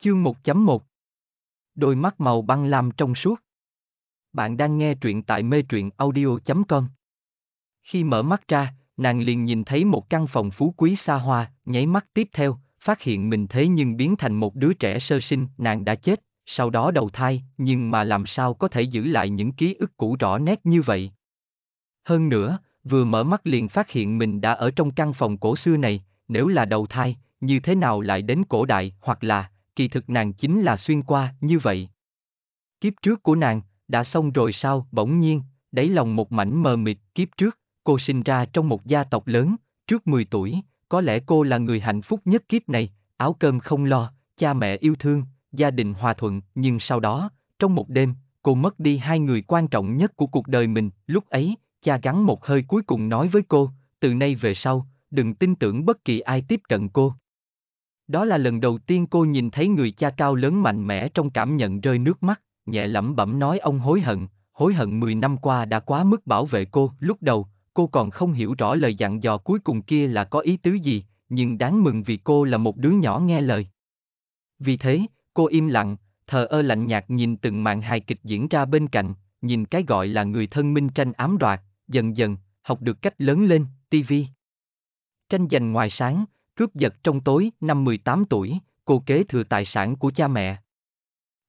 Chương 1.1 Đôi mắt màu băng lam trong suốt. Bạn đang nghe truyện tại mê truyện audio.com. Khi mở mắt ra, nàng liền nhìn thấy một căn phòng phú quý xa hoa, nháy mắt tiếp theo, phát hiện mình thế nhưng biến thành một đứa trẻ sơ sinh, nàng đã chết, sau đó đầu thai, nhưng mà làm sao có thể giữ lại những ký ức cũ rõ nét như vậy. Hơn nữa, vừa mở mắt liền phát hiện mình đã ở trong căn phòng cổ xưa này, nếu là đầu thai, như thế nào lại đến cổ đại, hoặc là, kỳ thực nàng chính là xuyên qua, như vậy. Kiếp trước của nàng, đã xong rồi sao, bỗng nhiên, đáy lòng một mảnh mờ mịt, kiếp trước, cô sinh ra trong một gia tộc lớn, trước 10 tuổi, có lẽ cô là người hạnh phúc nhất kiếp này, áo cơm không lo, cha mẹ yêu thương, gia đình hòa thuận, nhưng sau đó, trong một đêm, cô mất đi hai người quan trọng nhất của cuộc đời mình, lúc ấy, cha gắn một hơi cuối cùng nói với cô, từ nay về sau, đừng tin tưởng bất kỳ ai tiếp cận cô, đó là lần đầu tiên cô nhìn thấy người cha cao lớn mạnh mẽ trong cảm nhận rơi nước mắt, nhẹ lẩm bẩm nói ông hối hận, hối hận 10 năm qua đã quá mức bảo vệ cô. Lúc đầu, cô còn không hiểu rõ lời dặn dò cuối cùng kia là có ý tứ gì, nhưng đáng mừng vì cô là một đứa nhỏ nghe lời. Vì thế, cô im lặng, thờ ơ lạnh nhạt nhìn từng màn hài kịch diễn ra bên cạnh, nhìn cái gọi là người thân minh tranh ám đoạt, dần dần, học được cách lớn lên, tivi Tranh giành ngoài sáng, cướp giật trong tối năm 18 tuổi, cô kế thừa tài sản của cha mẹ.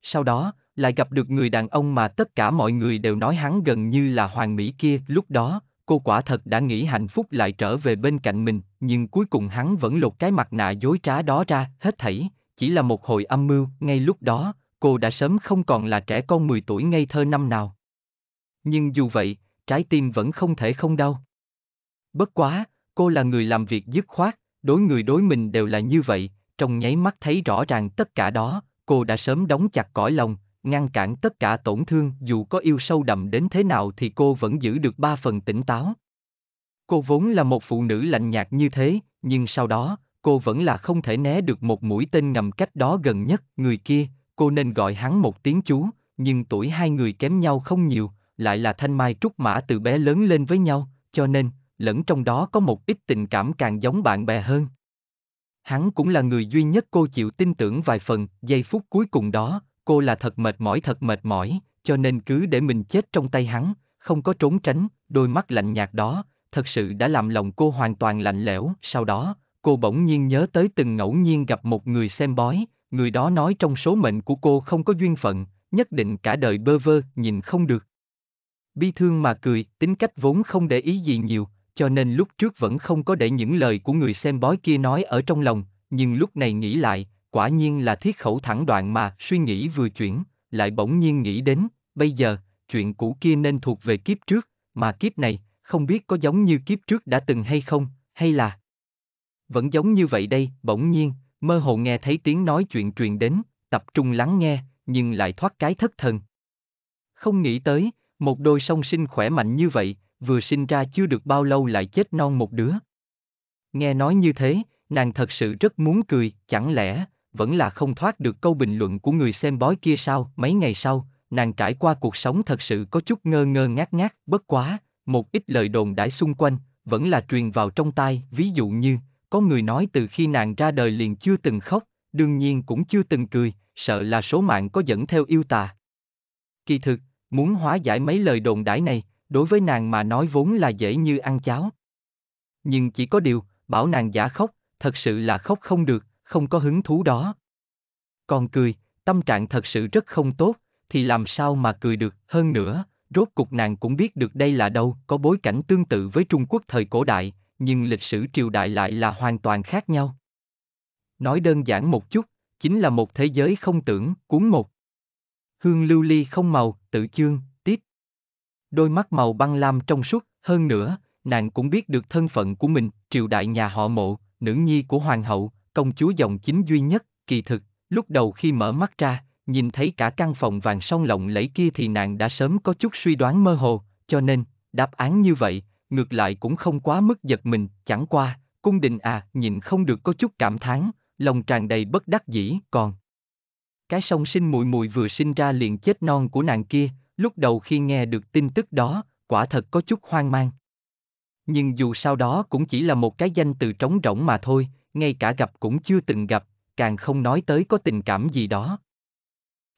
Sau đó, lại gặp được người đàn ông mà tất cả mọi người đều nói hắn gần như là hoàng mỹ kia, lúc đó, cô quả thật đã nghĩ hạnh phúc lại trở về bên cạnh mình, nhưng cuối cùng hắn vẫn lột cái mặt nạ dối trá đó ra, hết thảy, chỉ là một hồi âm mưu, ngay lúc đó, cô đã sớm không còn là trẻ con 10 tuổi ngây thơ năm nào. Nhưng dù vậy, trái tim vẫn không thể không đau. Bất quá, cô là người làm việc dứt khoát, đối người đối mình đều là như vậy, trong nháy mắt thấy rõ ràng tất cả đó, cô đã sớm đóng chặt cõi lòng, ngăn cản tất cả tổn thương dù có yêu sâu đậm đến thế nào thì cô vẫn giữ được ba phần tỉnh táo. Cô vốn là một phụ nữ lạnh nhạt như thế, nhưng sau đó, cô vẫn là không thể né được một mũi tên ngầm cách đó gần nhất, người kia, cô nên gọi hắn một tiếng chú, nhưng tuổi hai người kém nhau không nhiều, lại là thanh mai trúc mã từ bé lớn lên với nhau, cho nên, lẫn trong đó có một ít tình cảm càng giống bạn bè hơn. Hắn cũng là người duy nhất cô chịu tin tưởng vài phần, giây phút cuối cùng đó, cô là thật mệt mỏi thật mệt mỏi, cho nên cứ để mình chết trong tay hắn, không có trốn tránh, đôi mắt lạnh nhạt đó, thật sự đã làm lòng cô hoàn toàn lạnh lẽo. Sau đó, cô bỗng nhiên nhớ tới từng ngẫu nhiên gặp một người xem bói, người đó nói trong số mệnh của cô không có duyên phận, nhất định cả đời bơ vơ, nhìn không được. Bi thương mà cười, tính cách vốn không để ý gì nhiều, cho nên lúc trước vẫn không có để những lời của người xem bói kia nói ở trong lòng, nhưng lúc này nghĩ lại, quả nhiên là thiết khẩu thẳng đoạn mà suy nghĩ vừa chuyển, lại bỗng nhiên nghĩ đến, bây giờ, chuyện cũ kia nên thuộc về kiếp trước, mà kiếp này, không biết có giống như kiếp trước đã từng hay không, hay là... Vẫn giống như vậy đây, bỗng nhiên, mơ hồ nghe thấy tiếng nói chuyện truyền đến, tập trung lắng nghe, nhưng lại thoát cái thất thần. Không nghĩ tới, một đôi song sinh khỏe mạnh như vậy, vừa sinh ra chưa được bao lâu lại chết non một đứa. Nghe nói như thế, nàng thật sự rất muốn cười, chẳng lẽ, vẫn là không thoát được câu bình luận của người xem bói kia sao, mấy ngày sau, nàng trải qua cuộc sống thật sự có chút ngơ ngơ ngác ngác, bất quá, một ít lời đồn đãi xung quanh, vẫn là truyền vào trong tai, ví dụ như, có người nói từ khi nàng ra đời liền chưa từng khóc, đương nhiên cũng chưa từng cười, sợ là số mạng có dẫn theo yêu tà. Kỳ thực, muốn hóa giải mấy lời đồn đãi này, đối với nàng mà nói vốn là dễ như ăn cháo. Nhưng chỉ có điều, bảo nàng giả khóc, thật sự là khóc không được, không có hứng thú đó. Còn cười, tâm trạng thật sự rất không tốt, thì làm sao mà cười được, hơn nữa, rốt cục nàng cũng biết được đây là đâu, có bối cảnh tương tự với Trung Quốc thời cổ đại, nhưng lịch sử triều đại lại là hoàn toàn khác nhau. Nói đơn giản một chút, chính là một thế giới không tưởng, cuốn một. Hương lưu ly không màu, tự chương đôi mắt màu băng lam trong suốt, hơn nữa, nàng cũng biết được thân phận của mình, triều đại nhà họ mộ, nữ nhi của hoàng hậu, công chúa dòng chính duy nhất, kỳ thực, lúc đầu khi mở mắt ra, nhìn thấy cả căn phòng vàng song lộng lẫy kia thì nàng đã sớm có chút suy đoán mơ hồ, cho nên, đáp án như vậy, ngược lại cũng không quá mức giật mình, chẳng qua, cung đình à, nhìn không được có chút cảm thán, lòng tràn đầy bất đắc dĩ, còn cái sông sinh mùi mùi vừa sinh ra liền chết non của nàng kia, Lúc đầu khi nghe được tin tức đó, quả thật có chút hoang mang. Nhưng dù sau đó cũng chỉ là một cái danh từ trống rỗng mà thôi, ngay cả gặp cũng chưa từng gặp, càng không nói tới có tình cảm gì đó.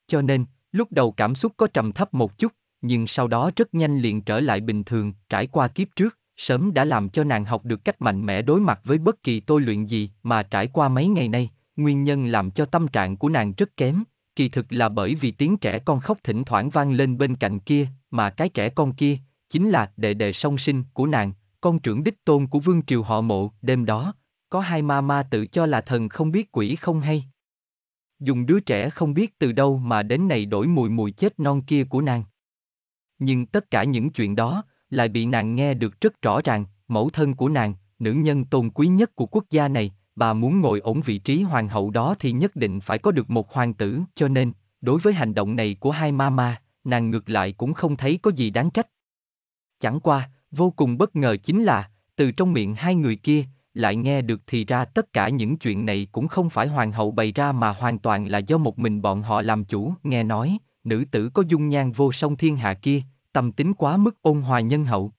Cho nên, lúc đầu cảm xúc có trầm thấp một chút, nhưng sau đó rất nhanh liền trở lại bình thường, trải qua kiếp trước, sớm đã làm cho nàng học được cách mạnh mẽ đối mặt với bất kỳ tôi luyện gì mà trải qua mấy ngày nay, nguyên nhân làm cho tâm trạng của nàng rất kém, kỳ thực là bởi vì tiếng trẻ con khóc thỉnh thoảng vang lên bên cạnh kia, mà cái trẻ con kia, chính là đệ đệ song sinh của nàng, con trưởng đích tôn của vương triều họ mộ, đêm đó, có hai ma ma tự cho là thần không biết quỷ không hay. Dùng đứa trẻ không biết từ đâu mà đến này đổi mùi mùi chết non kia của nàng. Nhưng tất cả những chuyện đó, lại bị nàng nghe được rất rõ ràng, mẫu thân của nàng, nữ nhân tôn quý nhất của quốc gia này, bà muốn ngồi ổn vị trí hoàng hậu đó thì nhất định phải có được một hoàng tử, cho nên, đối với hành động này của hai mama, nàng ngược lại cũng không thấy có gì đáng trách. Chẳng qua, vô cùng bất ngờ chính là, từ trong miệng hai người kia, lại nghe được thì ra tất cả những chuyện này cũng không phải hoàng hậu bày ra mà hoàn toàn là do một mình bọn họ làm chủ, nghe nói, nữ tử có dung nhan vô song thiên hạ kia, tâm tính quá mức ôn hòa nhân hậu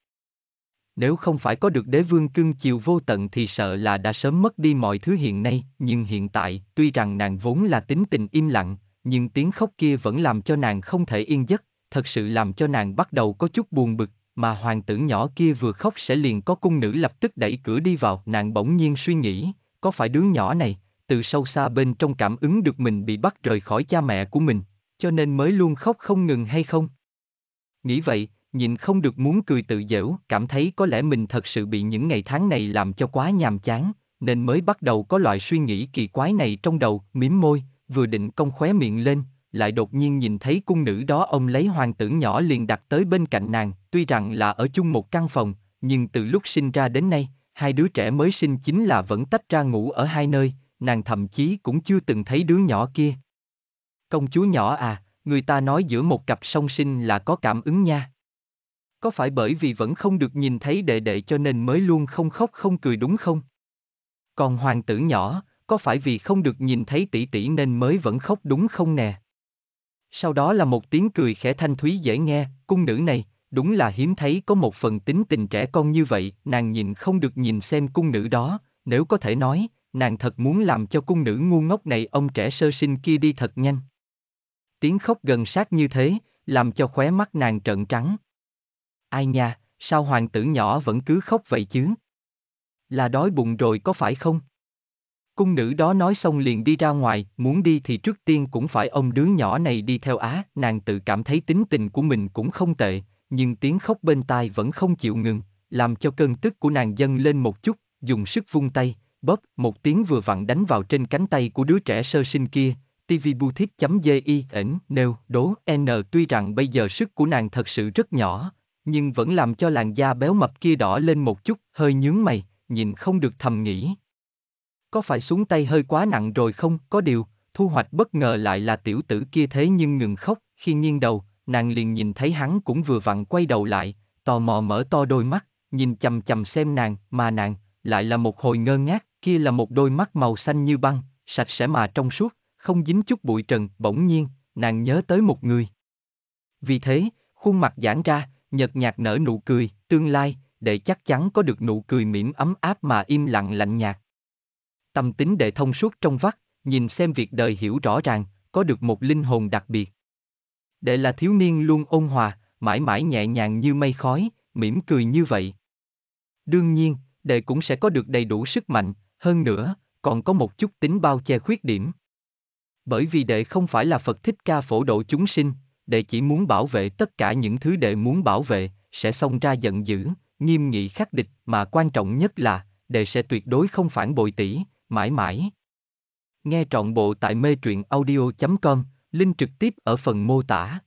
nếu không phải có được đế vương cưng chiều vô tận thì sợ là đã sớm mất đi mọi thứ hiện nay, nhưng hiện tại, tuy rằng nàng vốn là tính tình im lặng, nhưng tiếng khóc kia vẫn làm cho nàng không thể yên giấc, thật sự làm cho nàng bắt đầu có chút buồn bực, mà hoàng tử nhỏ kia vừa khóc sẽ liền có cung nữ lập tức đẩy cửa đi vào, nàng bỗng nhiên suy nghĩ, có phải đứa nhỏ này, từ sâu xa bên trong cảm ứng được mình bị bắt rời khỏi cha mẹ của mình, cho nên mới luôn khóc không ngừng hay không? Nghĩ vậy, nhìn không được muốn cười tự giễu, cảm thấy có lẽ mình thật sự bị những ngày tháng này làm cho quá nhàm chán, nên mới bắt đầu có loại suy nghĩ kỳ quái này trong đầu, mím môi, vừa định cong khóe miệng lên, lại đột nhiên nhìn thấy cung nữ đó ông lấy hoàng tử nhỏ liền đặt tới bên cạnh nàng, tuy rằng là ở chung một căn phòng, nhưng từ lúc sinh ra đến nay, hai đứa trẻ mới sinh chính là vẫn tách ra ngủ ở hai nơi, nàng thậm chí cũng chưa từng thấy đứa nhỏ kia. Công chúa nhỏ à, người ta nói giữa một cặp song sinh là có cảm ứng nha có phải bởi vì vẫn không được nhìn thấy đệ đệ cho nên mới luôn không khóc không cười đúng không? Còn hoàng tử nhỏ, có phải vì không được nhìn thấy tỷ tỷ nên mới vẫn khóc đúng không nè? Sau đó là một tiếng cười khẽ thanh thúy dễ nghe, cung nữ này, đúng là hiếm thấy có một phần tính tình trẻ con như vậy, nàng nhìn không được nhìn xem cung nữ đó, nếu có thể nói, nàng thật muốn làm cho cung nữ ngu ngốc này ông trẻ sơ sinh kia đi thật nhanh. Tiếng khóc gần sát như thế, làm cho khóe mắt nàng trợn trắng ai nha, sao hoàng tử nhỏ vẫn cứ khóc vậy chứ? Là đói bụng rồi có phải không? Cung nữ đó nói xong liền đi ra ngoài, muốn đi thì trước tiên cũng phải ông đứa nhỏ này đi theo á, nàng tự cảm thấy tính tình của mình cũng không tệ, nhưng tiếng khóc bên tai vẫn không chịu ngừng, làm cho cơn tức của nàng dâng lên một chút, dùng sức vung tay, bóp, một tiếng vừa vặn đánh vào trên cánh tay của đứa trẻ sơ sinh kia, tvboutique.gi ẩn nêu đố n tuy rằng bây giờ sức của nàng thật sự rất nhỏ, nhưng vẫn làm cho làn da béo mập kia đỏ lên một chút, hơi nhướng mày, nhìn không được thầm nghĩ. Có phải xuống tay hơi quá nặng rồi không, có điều, thu hoạch bất ngờ lại là tiểu tử kia thế nhưng ngừng khóc, khi nghiêng đầu, nàng liền nhìn thấy hắn cũng vừa vặn quay đầu lại, tò mò mở to đôi mắt, nhìn chầm chầm xem nàng, mà nàng, lại là một hồi ngơ ngác, kia là một đôi mắt màu xanh như băng, sạch sẽ mà trong suốt, không dính chút bụi trần, bỗng nhiên, nàng nhớ tới một người. Vì thế, khuôn mặt giãn ra, Nhật nhạt nở nụ cười, tương lai, để chắc chắn có được nụ cười mỉm ấm áp mà im lặng lạnh nhạt. Tâm tính để thông suốt trong vắt, nhìn xem việc đời hiểu rõ ràng, có được một linh hồn đặc biệt. Để là thiếu niên luôn ôn hòa, mãi mãi nhẹ nhàng như mây khói, mỉm cười như vậy. Đương nhiên, đệ cũng sẽ có được đầy đủ sức mạnh, hơn nữa, còn có một chút tính bao che khuyết điểm. Bởi vì đệ không phải là Phật thích ca phổ độ chúng sinh, đệ chỉ muốn bảo vệ tất cả những thứ đệ muốn bảo vệ, sẽ xông ra giận dữ, nghiêm nghị khắc địch, mà quan trọng nhất là, đệ sẽ tuyệt đối không phản bội tỷ, mãi mãi. Nghe trọn bộ tại mê truyện audio.com, link trực tiếp ở phần mô tả.